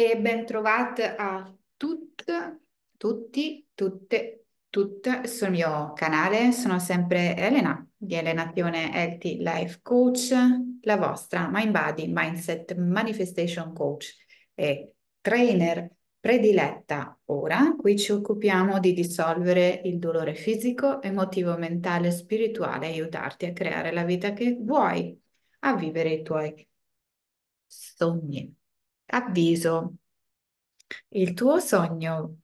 e bentrovate a tutte, tutti, tutte, tutte sul mio canale. Sono sempre Elena di Elena Elenazione Healthy Life Coach, la vostra Mind Body Mindset Manifestation Coach e trainer prediletta ora. Qui ci occupiamo di dissolvere il dolore fisico, emotivo, mentale e spirituale aiutarti a creare la vita che vuoi, a vivere i tuoi sogni avviso, il tuo sogno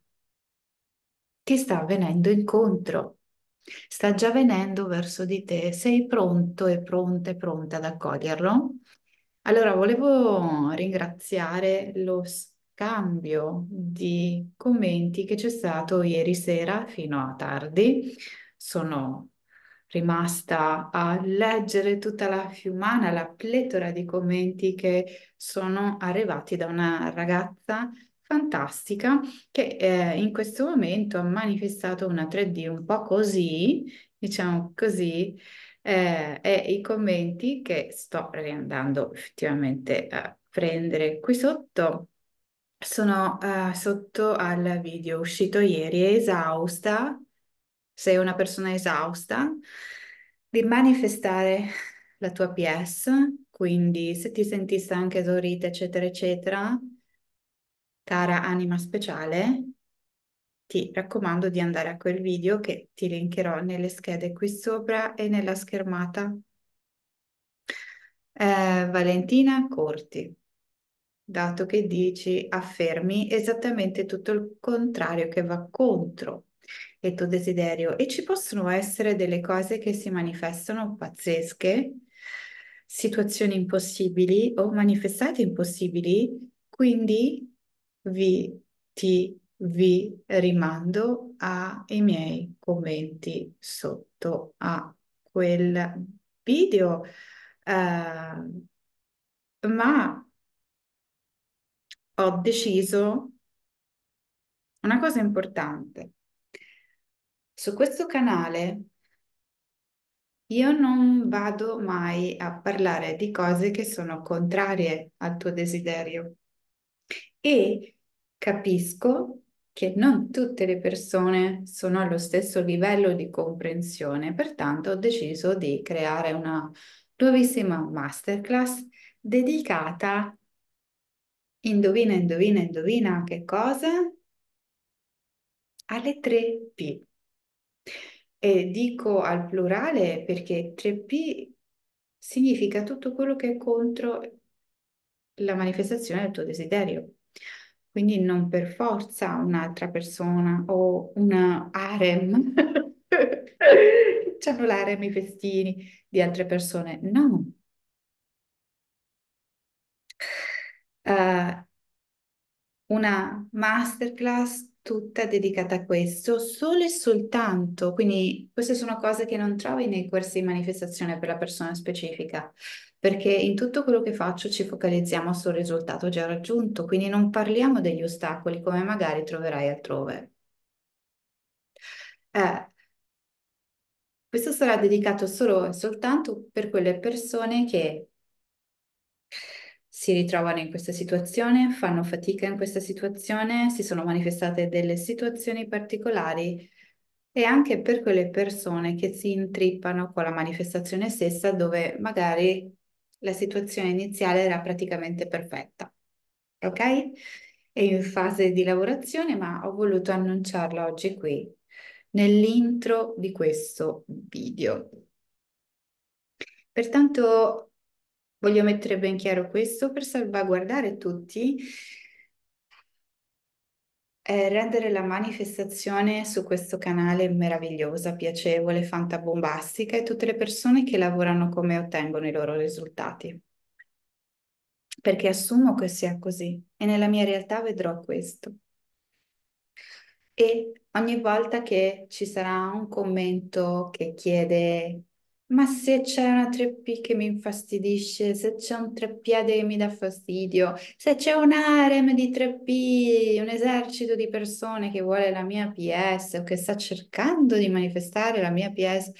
ti sta venendo incontro, sta già venendo verso di te, sei pronto e pronta e pronta ad accoglierlo? Allora, volevo ringraziare lo scambio di commenti che c'è stato ieri sera fino a tardi. Sono rimasta a leggere tutta la fiumana, la pletora di commenti che sono arrivati da una ragazza fantastica che eh, in questo momento ha manifestato una 3D un po' così, diciamo così, eh, e i commenti che sto riandando effettivamente a prendere qui sotto sono eh, sotto al video uscito ieri, esausta sei una persona esausta, di manifestare la tua PS, quindi se ti senti stanca, esaurita, eccetera, eccetera, cara anima speciale, ti raccomando di andare a quel video che ti linkerò nelle schede qui sopra e nella schermata. Eh, Valentina Corti, dato che dici affermi esattamente tutto il contrario che va contro e tuo desiderio e ci possono essere delle cose che si manifestano pazzesche, situazioni impossibili o manifestate impossibili, quindi vi, ti, vi rimando ai miei commenti sotto a quel video. Uh, ma ho deciso una cosa importante su questo canale io non vado mai a parlare di cose che sono contrarie al tuo desiderio e capisco che non tutte le persone sono allo stesso livello di comprensione, pertanto ho deciso di creare una nuovissima masterclass dedicata, indovina, indovina, indovina che cosa? Alle tre P. E dico al plurale perché 3P significa tutto quello che è contro la manifestazione del tuo desiderio. Quindi non per forza un'altra persona o un harem, c'hanno l'harem i festini di altre persone, no. Uh, una masterclass tutta dedicata a questo, solo e soltanto. Quindi queste sono cose che non trovi nei corsi di manifestazione per la persona specifica, perché in tutto quello che faccio ci focalizziamo sul risultato già raggiunto, quindi non parliamo degli ostacoli come magari troverai altrove. Eh, questo sarà dedicato solo e soltanto per quelle persone che si ritrovano in questa situazione, fanno fatica in questa situazione, si sono manifestate delle situazioni particolari e anche per quelle persone che si intrippano con la manifestazione stessa dove magari la situazione iniziale era praticamente perfetta. Ok? È in fase di lavorazione, ma ho voluto annunciarla oggi qui nell'intro di questo video. Pertanto Voglio mettere ben chiaro questo per salvaguardare tutti e eh, rendere la manifestazione su questo canale meravigliosa, piacevole, fantabombastica e tutte le persone che lavorano come ottengono i loro risultati. Perché assumo che sia così e nella mia realtà vedrò questo. E ogni volta che ci sarà un commento che chiede ma se c'è una 3P che mi infastidisce, se c'è un treppiede che mi dà fastidio, se c'è un harem di 3P, un esercito di persone che vuole la mia PS o che sta cercando di manifestare la mia PS,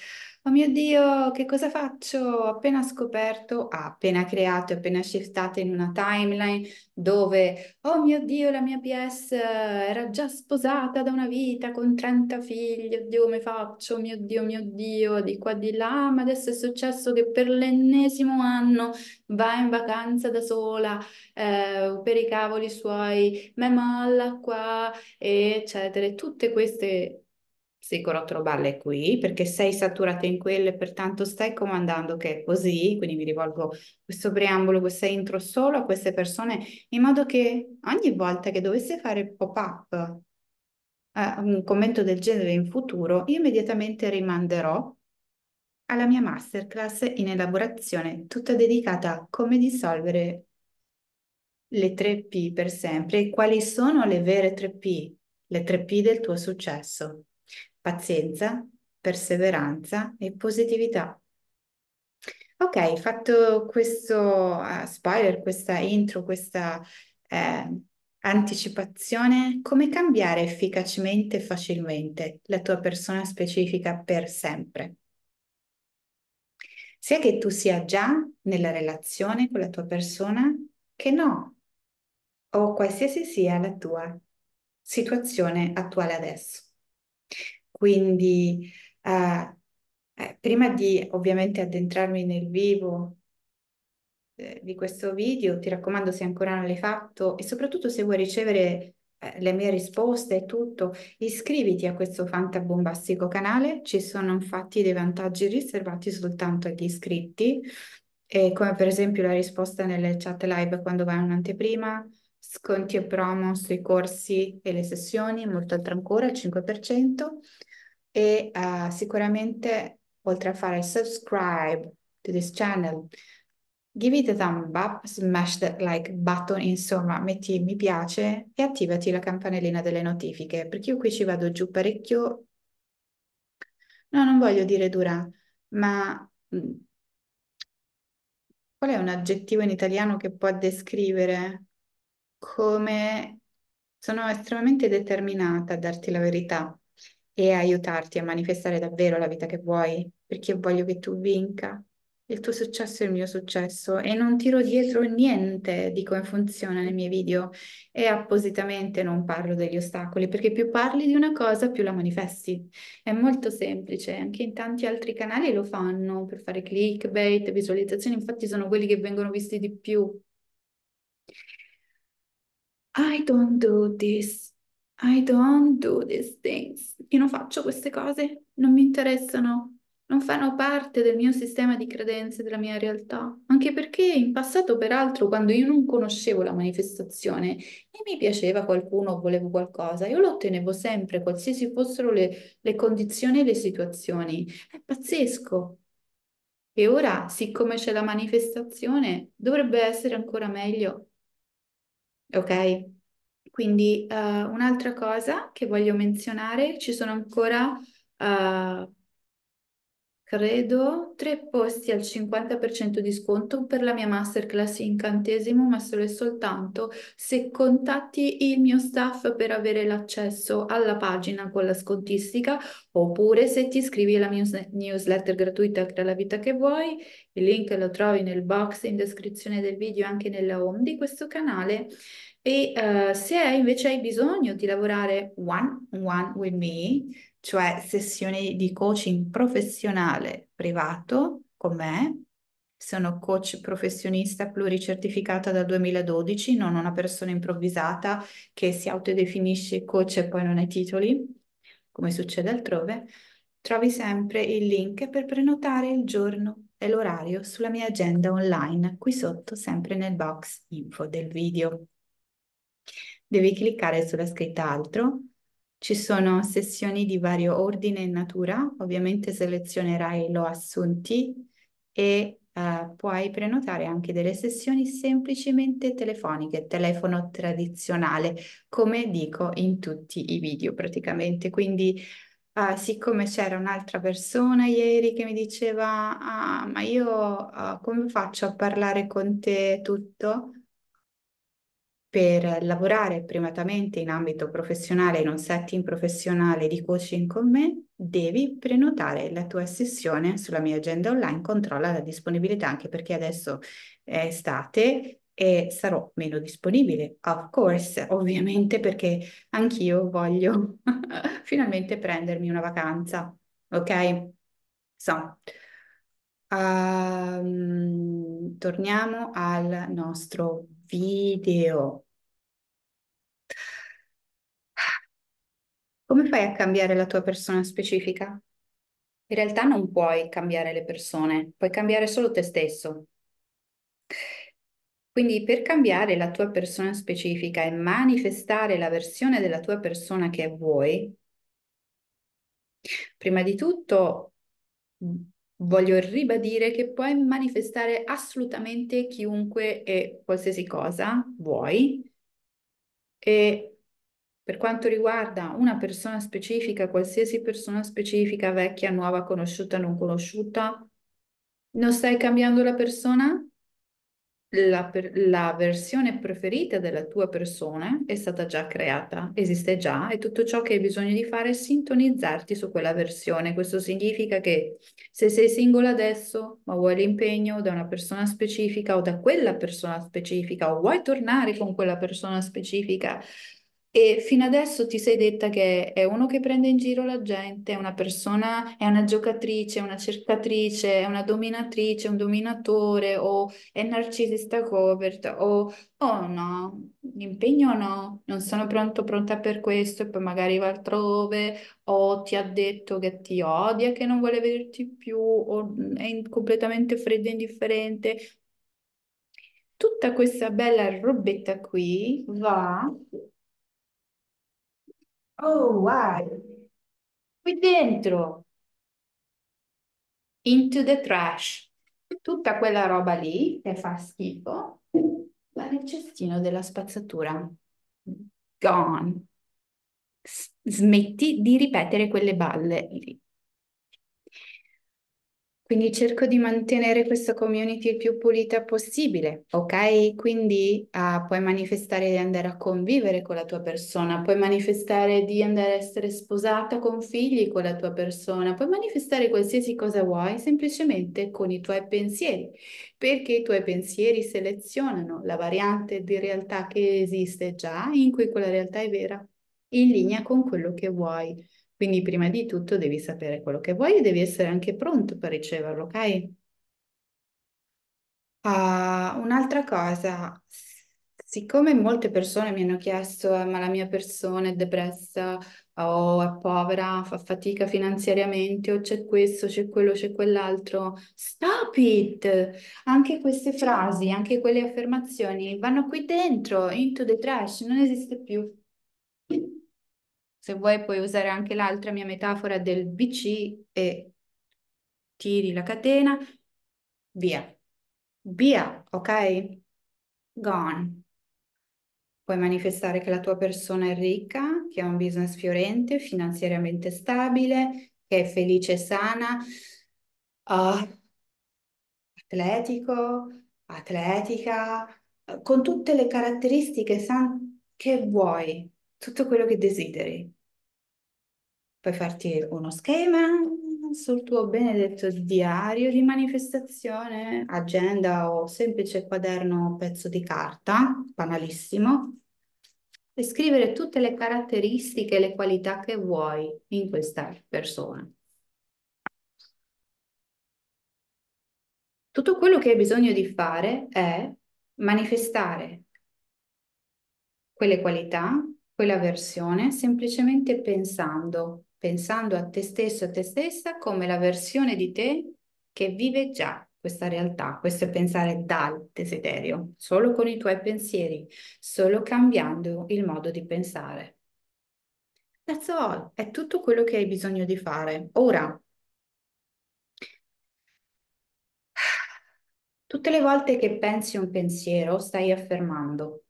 Oh mio Dio, che cosa faccio? Ho appena scoperto, ha appena creato, è appena shiftato in una timeline dove, oh mio Dio, la mia PS eh, era già sposata da una vita con 30 figli, oddio come faccio, oh mio Dio, oh mio Dio, di qua di là, ma adesso è successo che per l'ennesimo anno va in vacanza da sola, eh, per i cavoli suoi, ma è molla qua, eccetera. Tutte queste psicorotolo balla è qui, perché sei saturata in quello e pertanto stai comandando che è così, quindi mi rivolgo questo preambolo, questa intro solo a queste persone, in modo che ogni volta che dovesse fare pop-up eh, un commento del genere in futuro, io immediatamente rimanderò alla mia masterclass in elaborazione, tutta dedicata a come dissolvere le 3P per sempre e quali sono le vere 3P, le 3P del tuo successo pazienza, perseveranza e positività. Ok, fatto questo uh, spoiler, questa intro, questa eh, anticipazione, come cambiare efficacemente e facilmente la tua persona specifica per sempre? Sia che tu sia già nella relazione con la tua persona che no, o qualsiasi sia la tua situazione attuale adesso. Quindi, eh, eh, prima di ovviamente addentrarmi nel vivo eh, di questo video, ti raccomando se ancora non l'hai fatto e soprattutto se vuoi ricevere eh, le mie risposte e tutto, iscriviti a questo fantabombastico canale, ci sono infatti dei vantaggi riservati soltanto agli iscritti, come per esempio la risposta nelle chat live quando vai in un'anteprima, sconti e promo sui corsi e le sessioni, molto altro ancora, il 5%, e uh, sicuramente oltre a fare subscribe to this channel, give it a thumb up, smash that like button, insomma metti mi piace e attivati la campanellina delle notifiche perché io qui ci vado giù parecchio, no non voglio dire dura, ma mm, qual è un aggettivo in italiano che può descrivere come sono estremamente determinata a darti la verità e aiutarti a manifestare davvero la vita che vuoi, perché voglio che tu vinca. Il tuo successo è il mio successo e non tiro dietro niente di come funziona nei miei video e appositamente non parlo degli ostacoli perché più parli di una cosa più la manifesti. È molto semplice, anche in tanti altri canali lo fanno per fare clickbait, visualizzazioni, infatti sono quelli che vengono visti di più. I don't do this i don't do these things. Io non faccio queste cose, non mi interessano, non fanno parte del mio sistema di credenze, della mia realtà. Anche perché in passato, peraltro, quando io non conoscevo la manifestazione e mi piaceva qualcuno o volevo qualcosa, io lo ottenevo sempre, qualsiasi fossero le, le condizioni e le situazioni. È pazzesco. E ora, siccome c'è la manifestazione, dovrebbe essere ancora meglio. Ok? Quindi uh, un'altra cosa che voglio menzionare, ci sono ancora, uh, credo, tre posti al 50% di sconto per la mia masterclass incantesimo, ma solo e soltanto se contatti il mio staff per avere l'accesso alla pagina con la scontistica, oppure se ti iscrivi alla mia newsletter gratuita Crea la vita che vuoi, il link lo trovi nel box in descrizione del video e anche nella home di questo canale. E eh, se invece hai bisogno di lavorare one on one with me, cioè sessioni di coaching professionale privato con me, sono coach professionista pluricertificata dal 2012, non una persona improvvisata che si autodefinisce coach e poi non ha titoli, come succede altrove. Trovi sempre il link per prenotare il giorno e l'orario sulla mia agenda online, qui sotto sempre nel box info del video. Devi cliccare sulla scritta Altro. Ci sono sessioni di vario ordine e natura, ovviamente selezionerai lo assunti e eh, puoi prenotare anche delle sessioni semplicemente telefoniche, telefono tradizionale, come dico in tutti i video praticamente. Quindi Uh, siccome c'era un'altra persona ieri che mi diceva, ah, ma io uh, come faccio a parlare con te tutto? per lavorare privatamente in ambito professionale, in un setting professionale di coaching con me, devi prenotare la tua sessione sulla mia agenda online, controlla la disponibilità anche perché adesso è estate e sarò meno disponibile, of course, ovviamente perché anch'io voglio finalmente prendermi una vacanza, ok? So, um, torniamo al nostro video. Come fai a cambiare la tua persona specifica? In realtà non puoi cambiare le persone, puoi cambiare solo te stesso. Quindi per cambiare la tua persona specifica e manifestare la versione della tua persona che vuoi, prima di tutto voglio ribadire che puoi manifestare assolutamente chiunque e qualsiasi cosa vuoi e per quanto riguarda una persona specifica, qualsiasi persona specifica, vecchia, nuova, conosciuta, non conosciuta, non stai cambiando la persona? La, per, la, versione preferita della tua persona è stata già creata, esiste già e tutto ciò che hai bisogno di fare è sintonizzarti su quella versione. Questo significa che se sei singola adesso, ma vuoi l'impegno da una persona specifica o da quella persona specifica o vuoi tornare con quella persona specifica e fino adesso ti sei detta che è uno che prende in giro la gente, è una persona, è una giocatrice, è una cercatrice, è una dominatrice, un dominatore, o è narcisista covert, o oh no, l'impegno no, non sono pronto, pronta per questo, e poi magari va altrove, o ti ha detto che ti odia, che non vuole vederti più, o è completamente freddo e indifferente. Tutta questa bella robetta qui va Oh, wow. Qui dentro. Into the trash. Tutta quella roba lì che fa schifo va nel cestino della spazzatura. Gone. S smetti di ripetere quelle balle lì. Quindi cerco di mantenere questa community il più pulita possibile, ok? Quindi uh, puoi manifestare di andare a convivere con la tua persona, puoi manifestare di andare a essere sposata con figli con la tua persona, puoi manifestare qualsiasi cosa vuoi semplicemente con i tuoi pensieri, perché i tuoi pensieri selezionano la variante di realtà che esiste già, in cui quella realtà è vera, in linea con quello che vuoi quindi prima di tutto devi sapere quello che vuoi e devi essere anche pronto per riceverlo, ok? Uh, un'altra cosa, siccome molte persone mi hanno chiesto, eh, ma la mia persona è depressa o è povera, fa fatica finanziariamente o c'è questo, c'è quello, c'è quell'altro, stop it! Anche queste frasi, anche quelle affermazioni vanno qui dentro, into the trash, non esiste più. Se vuoi puoi usare anche l'altra mia metafora del BC e tiri la catena, via. Via, ok? Gone. Puoi manifestare che la tua persona è ricca, che ha un business fiorente, finanziariamente stabile, che è felice e sana, uh, atletico, atletica, con tutte le caratteristiche san- che vuoi, tutto quello che desideri puoi farti uno schema sul tuo benedetto diario di manifestazione, agenda o semplice quaderno o pezzo di carta, banalissimo, e scrivere tutte le caratteristiche e le qualità che vuoi in questa persona. Tutto quello che hai bisogno di fare è manifestare quelle qualità, quella versione, semplicemente pensando pensando a te stesso e a te stessa come la versione di te che vive già questa realtà. Questo è pensare dal desiderio, solo con i tuoi pensieri, solo cambiando il modo di pensare. That's all, è tutto quello che hai bisogno di fare. Ora, tutte le volte che pensi un pensiero, stai affermando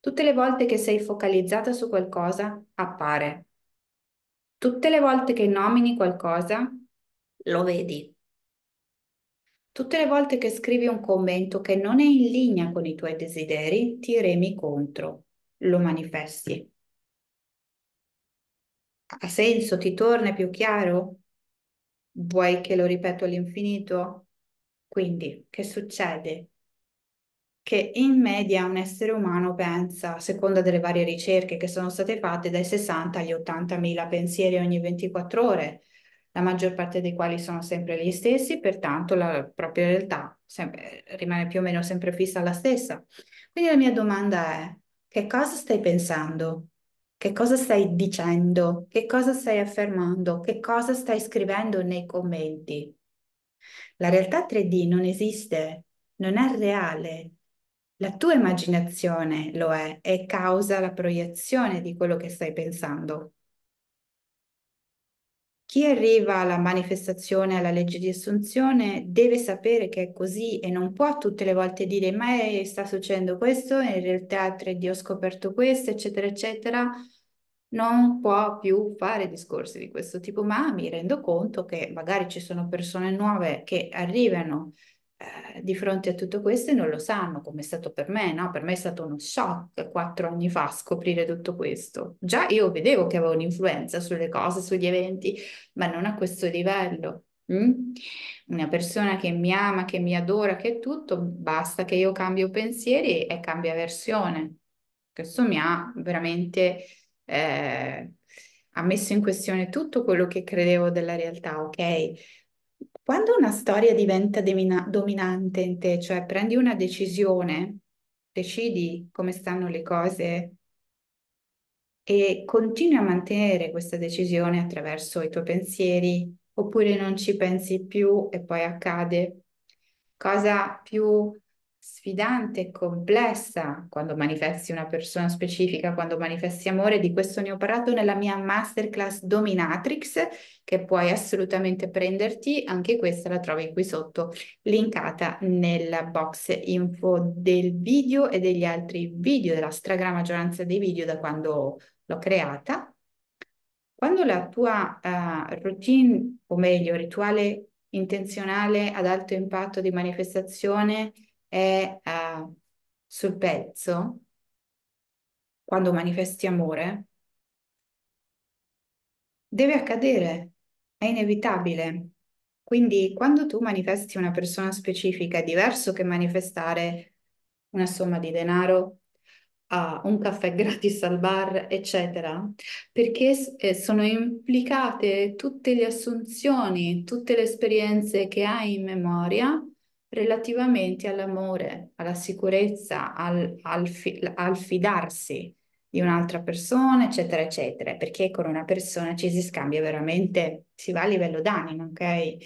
Tutte le volte che sei focalizzata su qualcosa, appare. Tutte le volte che nomini qualcosa, lo vedi. Tutte le volte che scrivi un commento che non è in linea con i tuoi desideri, ti remi contro, lo manifesti. Ha senso? Ti torna più chiaro? Vuoi che lo ripeto all'infinito? Quindi, che succede? che in media un essere umano pensa, a seconda delle varie ricerche che sono state fatte, dai 60 agli 80 mila pensieri ogni 24 ore, la maggior parte dei quali sono sempre gli stessi, pertanto la propria realtà sempre, eh, rimane più o meno sempre fissa la stessa. Quindi la mia domanda è, che cosa stai pensando? Che cosa stai dicendo? Che cosa stai affermando? Che cosa stai scrivendo nei commenti? La realtà 3D non esiste, non è reale, la tua immaginazione lo è e causa la proiezione di quello che stai pensando. Chi arriva alla manifestazione, alla legge di assunzione, deve sapere che è così e non può tutte le volte dire ma è, sta succedendo questo, in realtà 3D ho scoperto questo, eccetera, eccetera. Non può più fare discorsi di questo tipo, ma mi rendo conto che magari ci sono persone nuove che arrivano eh, di fronte a tutto questo e non lo sanno, come è stato per me, no? Per me è stato uno shock quattro anni fa scoprire tutto questo. Già io vedevo che avevo un'influenza sulle cose, sugli eventi, ma non a questo livello. Mm? Una persona che mi ama, che mi adora, che è tutto, basta che io cambio pensieri e cambia versione. Questo mi ha veramente eh, ha messo in questione tutto quello che credevo della realtà, ok? quando una storia diventa demina- dominante in te, cioè prendi una decisione, decidi come stanno le cose e continui a mantenere questa decisione attraverso i tuoi pensieri, oppure non ci pensi più e poi accade, cosa più sfidante e complessa quando manifesti una persona specifica, quando manifesti amore, di questo ne ho parlato nella mia masterclass Dominatrix che puoi assolutamente prenderti, anche questa la trovi qui sotto linkata nella box info del video e degli altri video, della stragrande maggioranza dei video da quando l'ho creata. Quando la tua uh, routine, o meglio, rituale intenzionale ad alto impatto di manifestazione è eh, sul pezzo quando manifesti amore, deve accadere, è inevitabile. Quindi quando tu manifesti una persona specifica è diverso che manifestare una somma di denaro, uh, un caffè gratis al bar, eccetera, perché eh, sono implicate tutte le assunzioni, tutte le esperienze che hai in memoria relativamente all'amore, alla sicurezza, al, al, fi, al fidarsi di un'altra persona, eccetera, eccetera, perché con una persona ci si scambia veramente, si va a livello d'animo, ok?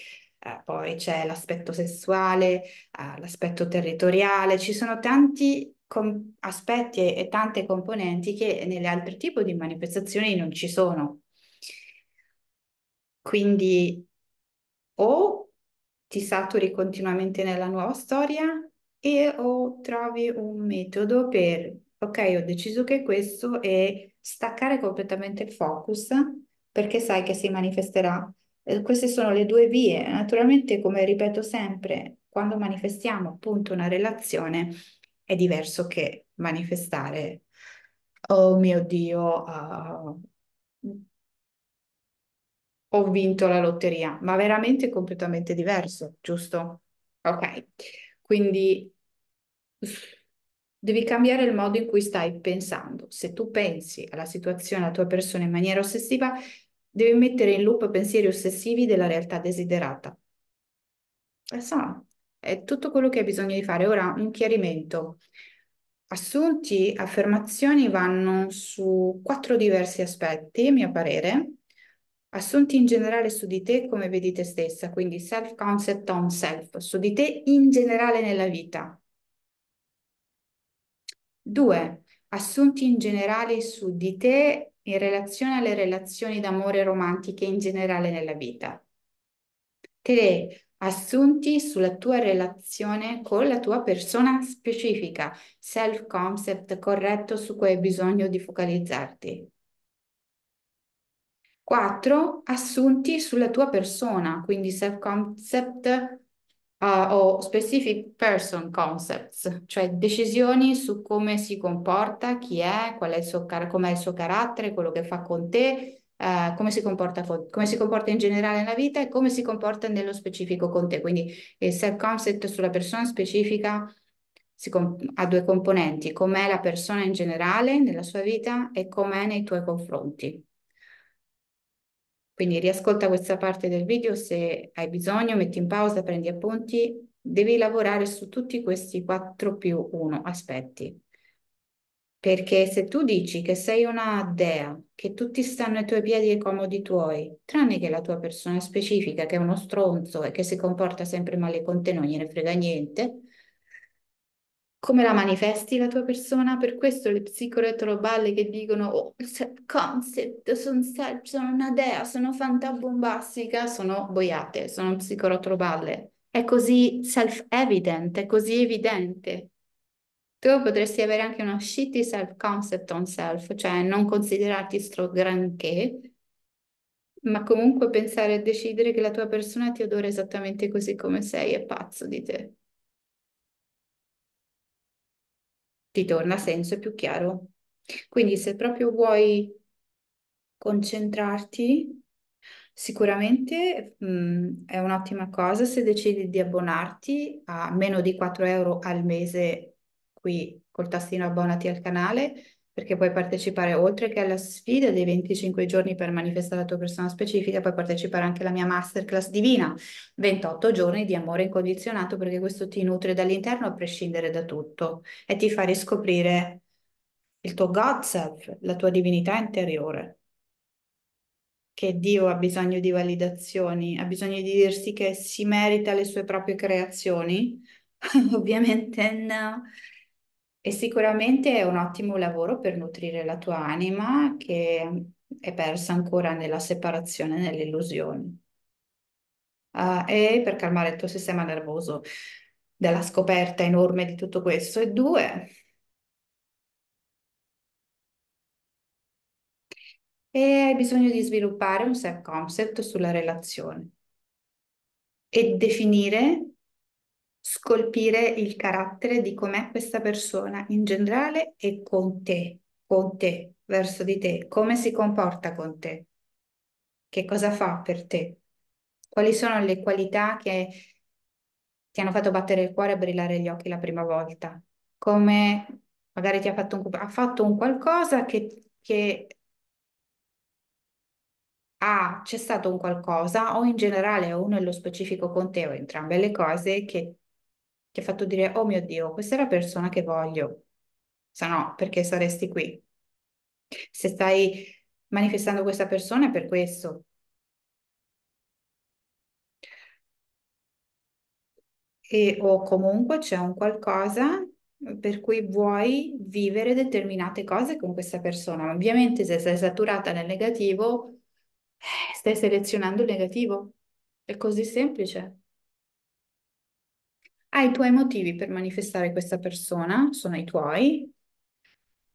Uh, poi c'è l'aspetto sessuale, uh, l'aspetto territoriale, ci sono tanti com- aspetti e-, e, tante componenti che nelle altre tipi di manifestazioni non ci sono. Quindi o ti saturi continuamente nella nuova storia e o trovi un metodo per, ok, ho deciso che questo e staccare completamente il focus perché sai che si manifesterà. Eh, queste sono le due vie. Naturalmente, come ripeto sempre, quando manifestiamo appunto una relazione è diverso che manifestare, oh mio Dio, uh, ho vinto la lotteria, ma veramente completamente diverso, giusto? Ok, quindi devi cambiare il modo in cui stai pensando. Se tu pensi alla situazione, alla tua persona in maniera ossessiva, devi mettere in loop pensieri ossessivi della realtà desiderata. Insomma, è tutto quello che hai bisogno di fare. Ora, un chiarimento. Assunti, affermazioni vanno su quattro diversi aspetti, a mio parere, assunti in generale su di te come vedi te stessa, quindi self concept on self, su di te in generale nella vita. Due, assunti in generale su di te in relazione alle relazioni d'amore romantiche in generale nella vita. Tre, assunti sulla tua relazione con la tua persona specifica, self concept corretto su cui hai bisogno di focalizzarti. 4. Assunti sulla tua persona, quindi self-concept uh, eh, o specific person concepts, cioè decisioni su come si comporta, chi è, qual è il suo, car- com'è il suo carattere, quello che fa con te, Uh, come, si con, come, si comporta in generale nella vita e come si comporta nello specifico con te. Quindi il self-concept sulla persona specifica com- ha due componenti, com'è la persona in generale nella sua vita e com'è nei tuoi confronti. Quindi riascolta questa parte del video se hai bisogno, metti in pausa, prendi appunti. Devi lavorare su tutti questi 4 più 1 aspetti. Perché se tu dici che sei una dea, che tutti stanno ai tuoi piedi e comodi tuoi, tranne che la tua persona specifica che è uno stronzo e che si comporta sempre male con te, non gliene frega niente, come la manifesti la tua persona? Per questo le psicoretroballe che dicono oh, concept, sono self, sono una dea, sono fantabombastica, sono boiate, sono psicoretroballe. È così self-evident, è così evidente. Tu potresti avere anche una shitty self-concept on self, cioè non considerarti stro granché, ma comunque pensare e decidere che la tua persona ti adora esattamente così come sei, è pazzo di te. ti torna senso e più chiaro. Quindi se proprio vuoi concentrarti, sicuramente mh, è un'ottima cosa se decidi di abbonarti a meno di 4 euro al mese qui col tastino abbonati al canale perché puoi partecipare oltre che alla sfida dei 25 giorni per manifestare la tua persona specifica, puoi partecipare anche alla mia masterclass divina, 28 giorni di amore incondizionato, perché questo ti nutre dall'interno a prescindere da tutto e ti fa riscoprire il tuo God self, la tua divinità interiore. Che Dio ha bisogno di validazioni, ha bisogno di dirsi che si merita le sue proprie creazioni? Ovviamente no e sicuramente è un ottimo lavoro per nutrire la tua anima che è persa ancora nella separazione, nelle illusioni. Uh, e per calmare il tuo sistema nervoso della scoperta enorme di tutto questo. E due, e hai bisogno di sviluppare un self-concept sulla relazione e definire scolpire il carattere di com'è questa persona in generale e con te, con te, verso di te, come si comporta con te, che cosa fa per te, quali sono le qualità che ti hanno fatto battere il cuore e brillare gli occhi la prima volta, come magari ti ha fatto un, ha fatto un qualcosa che, che ah, c'è stato un qualcosa o in generale o uno nello specifico con te o entrambe le cose che ti ha fatto dire, oh mio Dio, questa è la persona che voglio, se no perché saresti qui? Se stai manifestando questa persona è per questo. E, o comunque c'è un qualcosa per cui vuoi vivere determinate cose con questa persona. Ovviamente se sei saturata nel negativo, eh, stai selezionando il negativo. È così semplice. Hai i tuoi motivi per manifestare questa persona, sono i tuoi,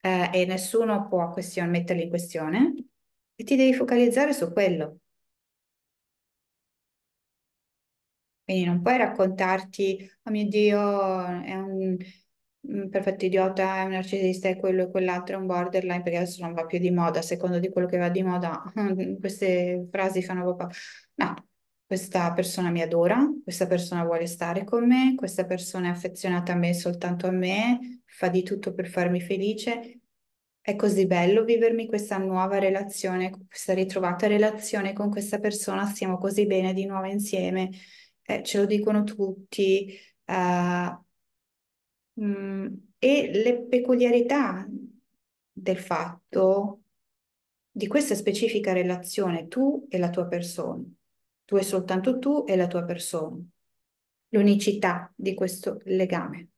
eh, e nessuno può question- metterli in questione, e ti devi focalizzare su quello. Quindi non puoi raccontarti, oh mio Dio, è un, perfetto idiota, è un narcisista, è quello e quell'altro, è un borderline, perché adesso non va più di moda, secondo di quello che va di moda, queste frasi fanno proprio... No, questa persona mi adora, questa persona vuole stare con me, questa persona è affezionata a me soltanto a me, fa di tutto per farmi felice. È così bello vivermi questa nuova relazione, questa ritrovata relazione con questa persona, stiamo così bene di nuovo insieme, eh, ce lo dicono tutti. Eh, mh, mm, e le peculiarità del fatto di questa specifica relazione tu e la tua persona tu e soltanto tu e la tua persona, l'unicità di questo legame.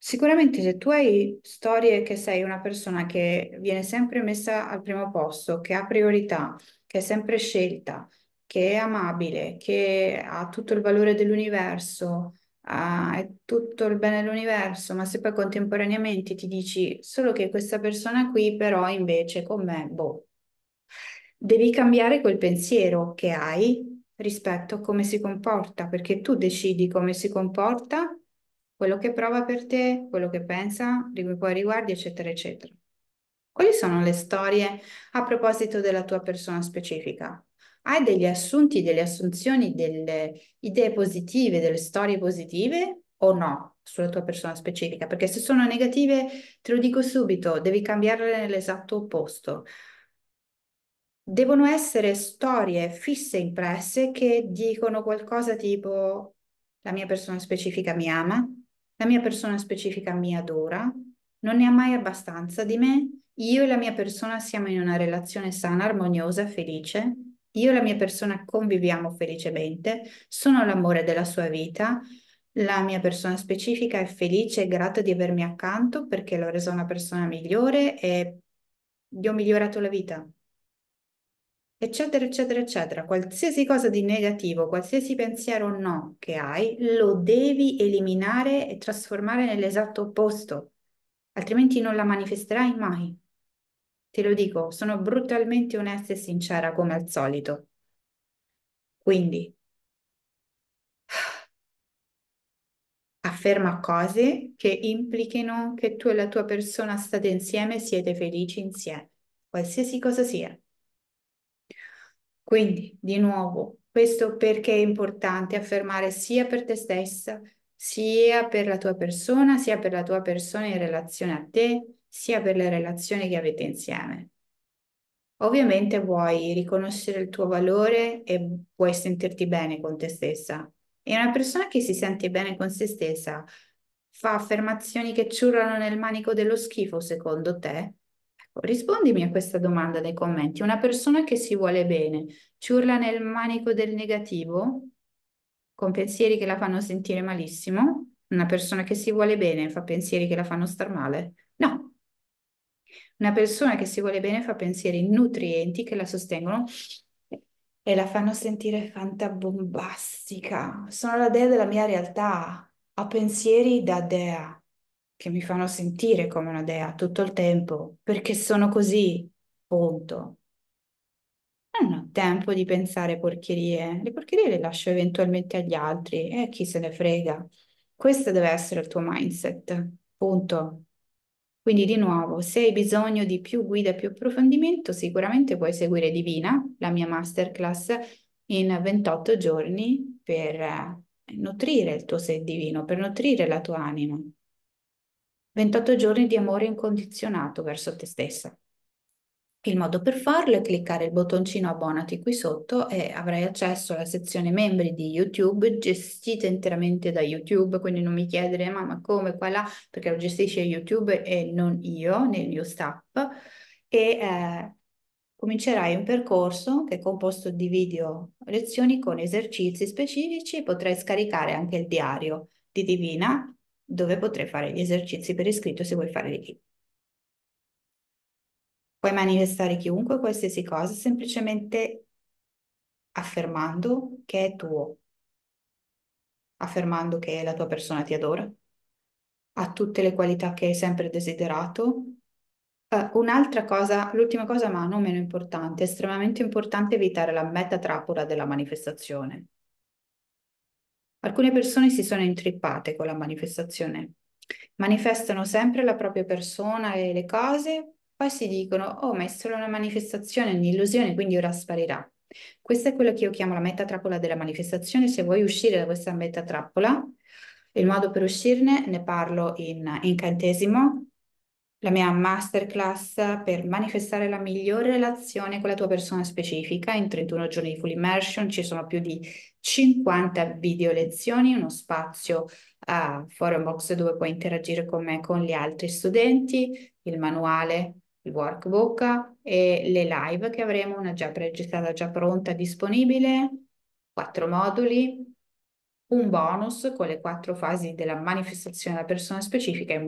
Sicuramente se tu hai storie che sei una persona che viene sempre messa al primo posto, che ha priorità, che è sempre scelta, che è amabile, che ha tutto il valore dell'universo, ha tutto il bene dell'universo, ma se poi contemporaneamente ti dici solo che questa persona qui però invece con me, boh, devi cambiare quel pensiero che hai rispetto a come si comporta, perché tu decidi come si comporta, quello che prova per te, quello che pensa, di cui poi riguardi, eccetera, eccetera. Quali sono le storie a proposito della tua persona specifica? Hai degli assunti, delle assunzioni, delle idee positive, delle storie positive o no sulla tua persona specifica? Perché se sono negative, te lo dico subito, devi cambiarle nell'esatto opposto devono essere storie fisse impresse che dicono qualcosa tipo la mia persona specifica mi ama, la mia persona specifica mi adora, non ne ha mai abbastanza di me, io e la mia persona siamo in una relazione sana, armoniosa, felice, io e la mia persona conviviamo felicemente, sono l'amore della sua vita, la mia persona specifica è felice e grata di avermi accanto perché l'ho resa una persona migliore e gli ho migliorato la vita eccetera, eccetera, eccetera. Qualsiasi cosa di negativo, qualsiasi pensiero o no che hai, lo devi eliminare e trasformare nell'esatto opposto, altrimenti non la manifesterai mai. Te lo dico, sono brutalmente onesta e sincera come al solito. Quindi, afferma cose che implichino che tu e la tua persona state insieme, e siete felici insieme, qualsiasi cosa sia. Quindi, di nuovo, questo perché è importante affermare sia per te stessa, sia per la tua persona, sia per la tua persona in relazione a te, sia per le relazioni che avete insieme. Ovviamente vuoi riconoscere il tuo valore e vuoi sentirti bene con te stessa. E una persona che si sente bene con se stessa fa affermazioni che ciurlano nel manico dello schifo, secondo te? Rispondimi a questa domanda nei commenti. Una persona che si vuole bene ci urla nel manico del negativo con pensieri che la fanno sentire malissimo? Una persona che si vuole bene fa pensieri che la fanno star male? No. Una persona che si vuole bene fa pensieri nutrienti che la sostengono e la fanno sentire fantabombastica. Sono la dea della mia realtà. Ho pensieri da dea che mi fanno sentire come una dea tutto il tempo, perché sono così, punto. Non ho tempo di pensare porcherie, le porcherie le lascio eventualmente agli altri e eh, chi se ne frega. Questo deve essere il tuo mindset, punto. Quindi di nuovo, se hai bisogno di più guida e più approfondimento, sicuramente puoi seguire Divina, la mia masterclass, in 28 giorni per eh, nutrire il tuo sé divino, per nutrire la tua anima. 28 giorni di amore incondizionato verso te stessa. Il modo per farlo è cliccare il bottoncino abbonati qui sotto e avrai accesso alla sezione membri di YouTube gestita interamente da YouTube, quindi non mi chiedere ma, come qua là, perché lo gestisce YouTube e non io, né il Staff, e eh, comincerai un percorso che è composto di video lezioni con esercizi specifici potrai scaricare anche il diario di Divina dove potrai fare gli esercizi per iscritto se vuoi fare di richiesta. Puoi manifestare chiunque qualsiasi cosa semplicemente affermando che è tuo, affermando che la tua persona ti adora, ha tutte le qualità che hai sempre desiderato. Uh, un'altra cosa, l'ultima cosa ma non meno importante, è estremamente importante evitare la meta trappola della manifestazione. Alcune persone si sono intrippate con la manifestazione. Manifestano sempre la propria persona e le cose, poi si dicono, oh, ma è solo una manifestazione, un'illusione, quindi ora sparirà. Questa è quella che io chiamo la metatrappola della manifestazione. Se vuoi uscire da questa metatrappola, il modo per uscirne ne parlo in incantesimo la mia masterclass per manifestare la migliore relazione con la tua persona specifica. In 31 giorni di full immersion ci sono più di 50 video lezioni, uno spazio a forum box dove puoi interagire con me e con gli altri studenti, il manuale, il workbook e le live che avremo, una già preregistrata, già pronta, disponibile, quattro moduli, un bonus con le quattro fasi della manifestazione della persona specifica e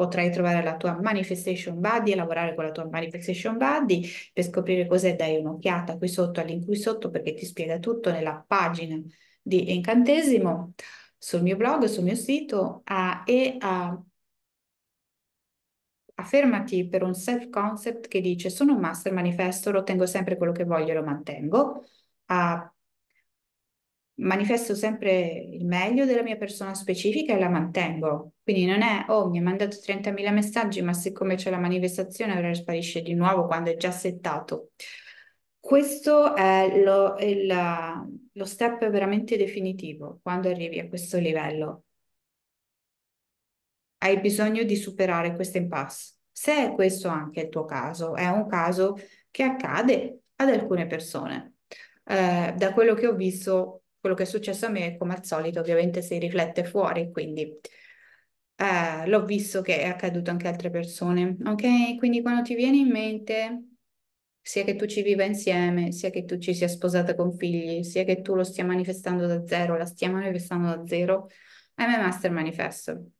potrai trovare la tua manifestation body e lavorare con la tua manifestation body Per scoprire cos'è dai un'occhiata qui sotto, all'in qui sotto, perché ti spiega tutto nella pagina di incantesimo sul mio blog, sul mio sito uh, e uh, affermati per un self-concept che dice sono un master manifesto, lo tengo sempre quello che voglio e lo mantengo. Uh, manifesto sempre il meglio della mia persona specifica e la mantengo. Quindi non è, oh, mi ha mandato 30.000 messaggi, ma siccome c'è la manifestazione allora sparisce di nuovo quando è già settato. Questo è lo, il, lo step veramente definitivo quando arrivi a questo livello. Hai bisogno di superare questo impasse. Se è questo anche il tuo caso, è un caso che accade ad alcune persone. Eh, da quello che ho visto, quello che è successo a me, come al solito, ovviamente si riflette fuori, quindi eh, l'ho visto che è accaduto anche a altre persone, ok? Quindi quando ti viene in mente, sia che tu ci viva insieme, sia che tu ci sia sposata con figli, sia che tu lo stia manifestando da zero, la stia manifestando da zero, è my master manifesto.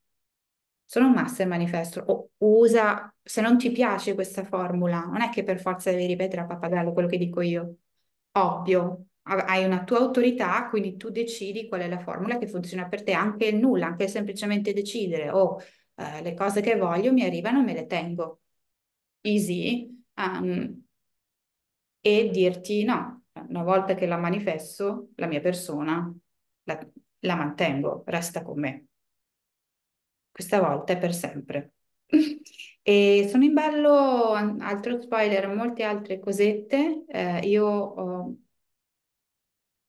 Sono un master manifesto, o usa, se non ti piace questa formula, non è che per forza devi ripetere a pappagallo quello che dico io, ovvio, hai una tua autorità, quindi tu decidi qual è la formula che funziona per te, anche il nulla, anche semplicemente decidere, oh, eh, le cose che voglio mi arrivano, e me le tengo, easy, um, e dirti no, una volta che la manifesto, la mia persona la, la mantengo, resta con me. Questa volta è per sempre. E sono in ballo, altro spoiler, molte altre cosette. Eh, io ho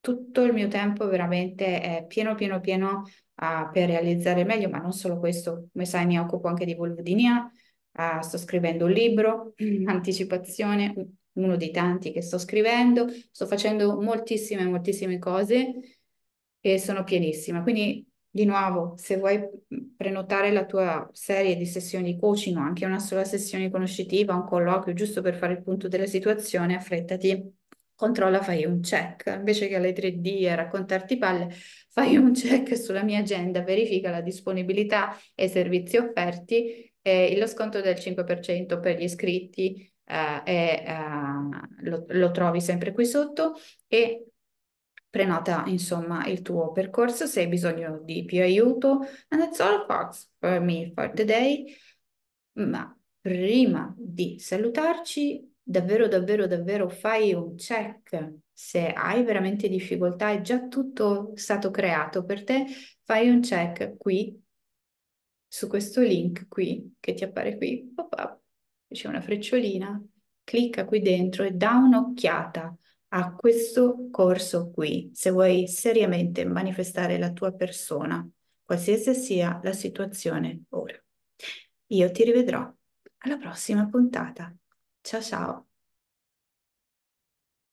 tutto il mio tempo veramente è pieno, pieno, pieno uh, per realizzare meglio, ma non solo questo, come sai mi occupo anche di Volvudinia, uh, sto scrivendo un libro, anticipazione, uno dei tanti che sto scrivendo, sto facendo moltissime, moltissime cose e sono pienissima. Quindi, di nuovo, se vuoi prenotare la tua serie di sessioni di coaching o anche una sola sessione conoscitiva, un colloquio, giusto per fare il punto della situazione, affrettati controlla, fai un check, invece che alle 3D e raccontarti palle, fai un check sulla mia agenda, verifica la disponibilità e i servizi offerti, e lo sconto del 5% per gli iscritti eh, e, eh, lo, lo trovi sempre qui sotto e prenota insomma il tuo percorso, se hai bisogno di più aiuto, and that's all folks for me for the day, ma prima di salutarci davvero, davvero, davvero fai un check se hai veramente difficoltà, è già tutto stato creato per te, fai un check qui, su questo link qui, che ti appare qui, c'è una frecciolina, clicca qui dentro e da un'occhiata a questo corso qui, se vuoi seriamente manifestare la tua persona, qualsiasi sia la situazione ora. Io ti rivedrò alla prossima puntata. 巧笑